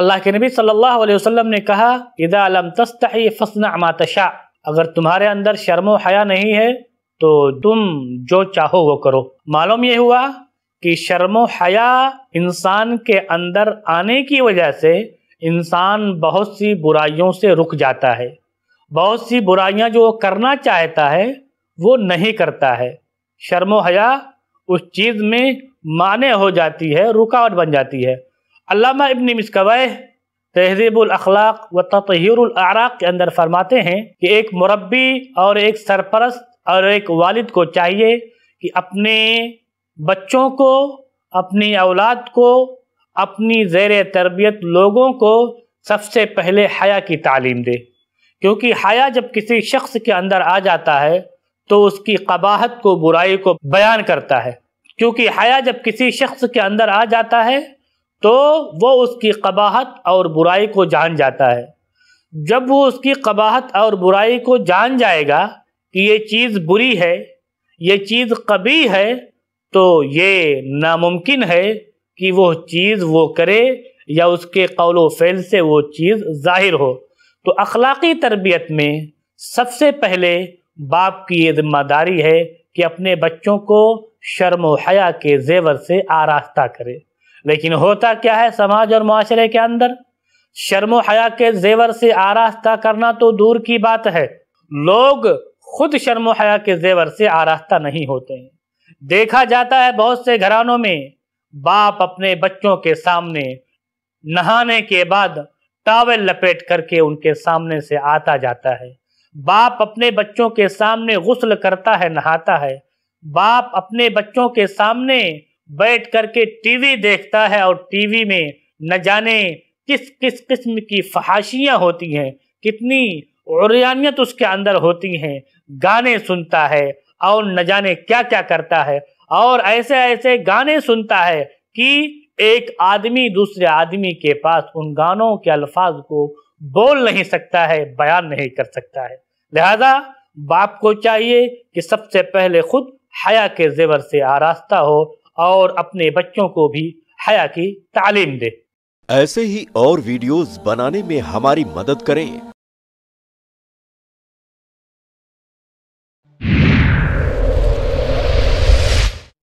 अल्लाह के नबी सल्लल्लाहु अलैहि वसल्लम ने कहा इदा अलम तस्तही फसना अमातशा अगर तुम्हारे अंदर शर्म हया नहीं है तो तुम जो चाहो वो करो मालूम यह हुआ कि शर्म हया इंसान के अंदर आने की वजह से इंसान बहुत सी बुराइयों से रुक जाता है बहुत सी बुराइयां जो करना चाहता है वो नहीं करता है शर्मो हया उस चीज़ में माने हो जाती है रुकावट बन जाती है अल्लामा इब्न मिसकवै तहजीबुल अखलाक व तहरआराक के अंदर फरमाते हैं कि एक मुरबी और एक सरपरस्त और एक वालिद को चाहिए कि अपने बच्चों को अपनी औलाद को अपनी ज़ैर तरबियत लोगों को सबसे पहले हया की तालीम दे क्योंकि हया जब किसी शख्स के अंदर आ जाता है तो उसकी कबाहत को बुराई को बयान करता है क्योंकि हया जब किसी शख्स के अंदर आ जाता है तो वो उसकी कबाहत और बुराई को जान जाता है जब वो उसकी कबाहत और बुराई को जान जाएगा कि ये चीज़ बुरी है ये चीज़ कभी है तो ये नामुमकिन है कि वो चीज़ वो करे या उसके कौल फैल से वो चीज़ ज़ाहिर हो तो अखलाक़ी तरबियत में सबसे पहले बाप की ये जिम्मेदारी है कि अपने बच्चों को शर्म हया के जेवर से आरास्ता करे लेकिन होता क्या है समाज और माशरे के अंदर शर्म हया के जेवर से आरास्ता करना तो दूर की बात है लोग खुद शर्म हया के जेवर से आरास्ता नहीं होते हैं देखा जाता है बहुत से घरानों में बाप अपने बच्चों के सामने नहाने के बाद टावल लपेट करके उनके सामने से आता जाता है बाप अपने बच्चों के सामने गुस्ल करता है नहाता है बाप अपने बच्चों के सामने बैठ करके टीवी देखता है और टीवी में न जाने किस किस किस्म की फहाशियाँ होती हैं कितनी औरियानियत उसके अंदर होती हैं गाने सुनता है और न जाने क्या क्या करता है और ऐसे ऐसे गाने सुनता है कि एक आदमी दूसरे आदमी के पास उन गानों के अल्फाज को बोल नहीं सकता है बयान नहीं कर सकता है लिहाजा बाप को चाहिए कि सबसे पहले खुद हया के जेवर से आरास्ता हो और अपने बच्चों को भी हया की तालीम दे ऐसे ही और वीडियोस बनाने में हमारी मदद करें